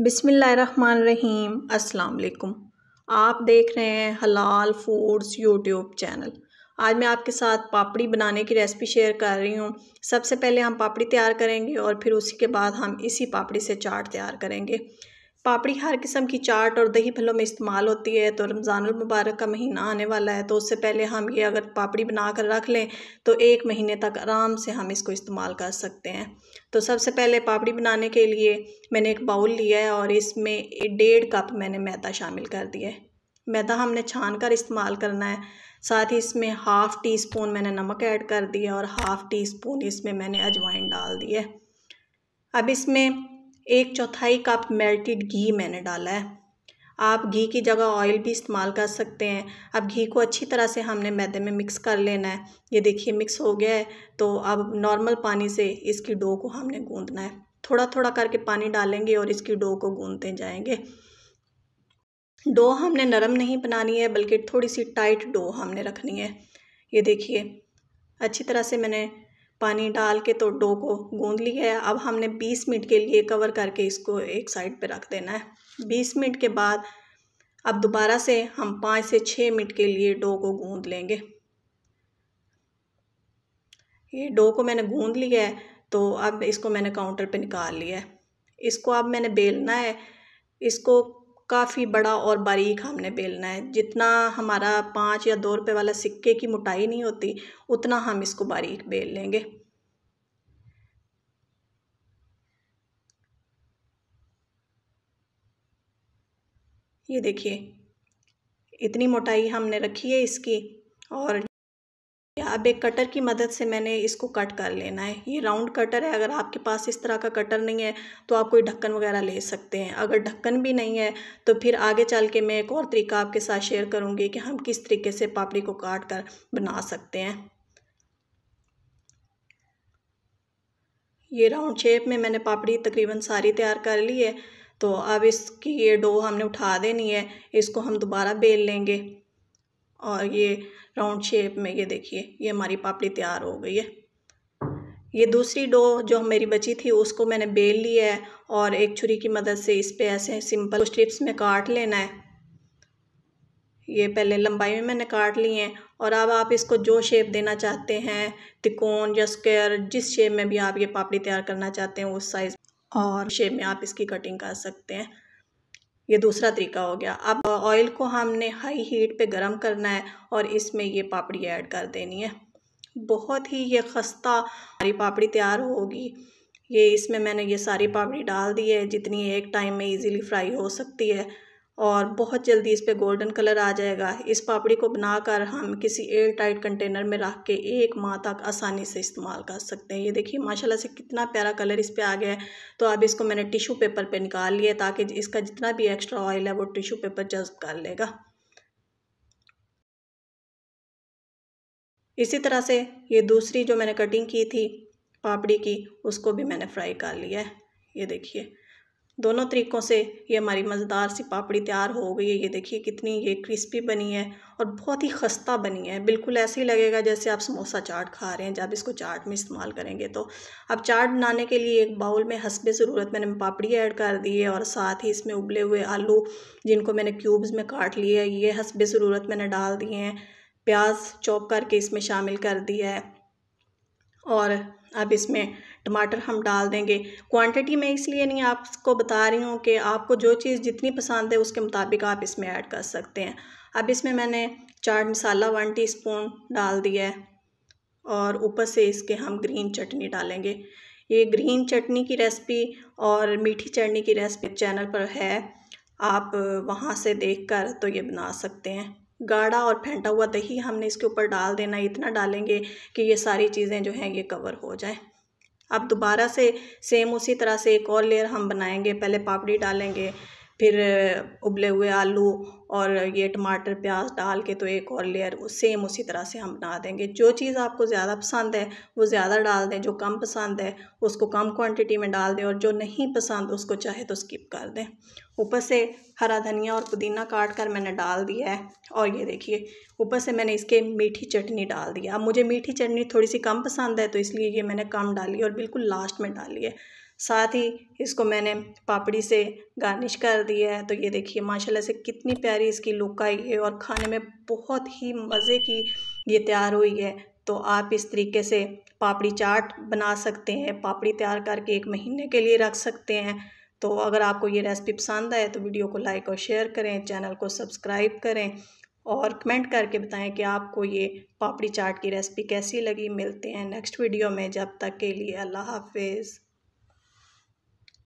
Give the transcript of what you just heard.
रहीम अस्सलाम आप देख रहे हैं हलाल फूड्स यूट्यूब चैनल आज मैं आपके साथ पापड़ी बनाने की रेसिपी शेयर कर रही हूँ सबसे पहले हम पापड़ी तैयार करेंगे और फिर उसी के बाद हम इसी पापड़ी से चाट तैयार करेंगे पापड़ी हर किस्म की चाट और दही भल्लों में इस्तेमाल होती है तो रमज़ान मुबारक का महीना आने वाला है तो उससे पहले हम ये अगर पापड़ी बना कर रख लें तो एक महीने तक आराम से हम इसको इस्तेमाल कर सकते हैं तो सबसे पहले पापड़ी बनाने के लिए मैंने एक बाउल लिया है और इसमें डेढ़ कप मैंने मैदा शामिल कर दिया है मैदा हमने छान कर इस्तेमाल करना है साथ ही इसमें हाफ़ टी स्पून मैंने नमक ऐड कर दिया और हाफ़ टी स्पून इसमें मैंने अजवाइन डाल दिया अब इसमें एक चौथाई कप मेल्टेड घी मैंने डाला है आप घी की जगह ऑयल भी इस्तेमाल कर सकते हैं अब घी को अच्छी तरह से हमने मैदे में मिक्स कर लेना है ये देखिए मिक्स हो गया है तो अब नॉर्मल पानी से इसकी डो को हमने गूंदना है थोड़ा थोड़ा करके पानी डालेंगे और इसकी डो को गूंदते जाएंगे डो हमने नरम नहीं बनानी है बल्कि थोड़ी सी टाइट डो हमने रखनी है ये देखिए अच्छी तरह से मैंने पानी डाल के तो डो को गूँध लिया है अब हमने 20 मिनट के लिए कवर करके इसको एक साइड पे रख देना है 20 मिनट के बाद अब दोबारा से हम पाँच से छः मिनट के लिए डो को गूँध लेंगे ये डो को मैंने गूँध लिया है तो अब इसको मैंने काउंटर पे निकाल लिया है इसको अब मैंने बेलना है इसको काफ़ी बड़ा और बारीक हमने बेलना है जितना हमारा पाँच या दो रुपये वाला सिक्के की मोटाई नहीं होती उतना हम इसको बारीक बेल लेंगे ये देखिए इतनी मोटाई हमने रखी है इसकी और अब एक कटर की मदद से मैंने इसको कट कर लेना है ये राउंड कटर है अगर आपके पास इस तरह का कटर नहीं है तो आप कोई ढक्कन वगैरह ले सकते हैं अगर ढक्कन भी नहीं है तो फिर आगे चल के मैं एक और तरीका आपके साथ शेयर करूँगी कि हम किस तरीके से पापड़ी को काट कर बना सकते हैं ये राउंड शेप में मैंने पापड़ी तकरीबन सारी तैयार कर ली है तो अब इसकी ये डो हमने उठा देनी है इसको हम दोबारा बेल लेंगे और ये राउंड शेप में ये देखिए ये हमारी पापड़ी तैयार हो गई है ये दूसरी डो जो मेरी बची थी उसको मैंने बेल ली है और एक छुरी की मदद से इस पर ऐसे सिंपल स्ट्रिप्स में काट लेना है ये पहले लंबाई में मैंने काट ली हैं और अब आप इसको जो शेप देना चाहते हैं तिकोन या स्क्वायर जिस शेप में भी आप ये पापड़ी तैयार करना चाहते हैं उस साइज़ और शेप में आप इसकी कटिंग कर सकते हैं ये दूसरा तरीका हो गया अब ऑयल को हमने हाई हीट पे गरम करना है और इसमें ये पापड़ी ऐड कर देनी है बहुत ही ये खस्ता हमारी पापड़ी तैयार होगी ये इसमें मैंने ये सारी पापड़ी डाल दी है जितनी एक टाइम में इजीली फ्राई हो सकती है और बहुत जल्दी इस पर गोल्डन कलर आ जाएगा इस पापड़ी को बनाकर हम किसी एयर टाइट कंटेनर में रख के एक माह तक आसानी से इस्तेमाल कर सकते हैं ये देखिए माशाल्लाह से कितना प्यारा कलर इस पर आ गया है तो अब इसको मैंने टिशू पेपर पे निकाल लिया ताकि इसका जितना भी एक्स्ट्रा ऑयल है वो टिशू पेपर जज्ब कर लेगा इसी तरह से ये दूसरी जो मैंने कटिंग की थी पापड़ी की उसको भी मैंने फ्राई कर लिया है ये देखिए दोनों तरीक़ों से ये हमारी मज़ेदार सी पापड़ी तैयार हो गई है ये देखिए कितनी ये क्रिस्पी बनी है और बहुत ही खस्ता बनी है बिल्कुल ऐसे ही लगेगा जैसे आप समोसा चाट खा रहे हैं जब इसको चाट में इस्तेमाल करेंगे तो अब चाट बनाने के लिए एक बाउल में हंसबे ज़रूरत मैंने पापड़ी ऐड कर दी है और साथ ही इसमें उबले हुए आलू जिनको मैंने क्यूब्स में काट लिए है ये हसब ज़रूरत मैंने डाल दिए हैं प्याज चौक करके इसमें शामिल कर दिया है और अब इसमें टमाटर हम डाल देंगे क्वांटिटी मैं इसलिए नहीं आपको बता रही हूँ कि आपको जो चीज़ जितनी पसंद है उसके मुताबिक आप इसमें ऐड कर सकते हैं अब इसमें मैंने चाट मसाला वन टीस्पून डाल दिया है और ऊपर से इसके हम ग्रीन चटनी डालेंगे ये ग्रीन चटनी की रेसिपी और मीठी चटनी की रेसिपी चैनल पर है आप वहाँ से देखकर तो ये बना सकते हैं गाढ़ा और फेंटा हुआ दही हमने इसके ऊपर डाल देना इतना डालेंगे कि ये सारी चीज़ें जो हैं ये कवर हो जाए अब दोबारा से सेम उसी तरह से एक और लेयर हम बनाएंगे पहले पापड़ी डालेंगे फिर उबले हुए आलू और ये टमाटर प्याज डाल के तो एक और लेयर सेम उसी तरह से हम बना देंगे जो चीज़ आपको ज़्यादा पसंद है वो ज़्यादा डाल दें जो कम पसंद है उसको कम क्वांटिटी में डाल दें और जो नहीं पसंद उसको चाहे तो स्किप कर दें ऊपर से हरा धनिया और पुदीना काट कर मैंने डाल दिया है और ये देखिए ऊपर से मैंने इसके मीठी चटनी डाल दिया अब मुझे मीठी चटनी थोड़ी सी कम पसंद है तो इसलिए ये मैंने कम डाली और बिल्कुल लास्ट में डाली है साथ ही इसको मैंने पापड़ी से गार्निश कर दिया है तो ये देखिए माशाल्लाह से कितनी प्यारी इसकी लुक आई है और खाने में बहुत ही मज़े की ये तैयार हुई है तो आप इस तरीके से पापड़ी चाट बना सकते हैं पापड़ी तैयार करके एक महीने के लिए रख सकते हैं तो अगर आपको ये रेसिपी पसंद आए तो वीडियो को लाइक और शेयर करें चैनल को सब्सक्राइब करें और कमेंट करके बताएं कि आपको ये पापड़ी चाट की रेसिपी कैसी लगी मिलते हैं नेक्स्ट वीडियो में जब तक के लिए अल्लाह हाफिज़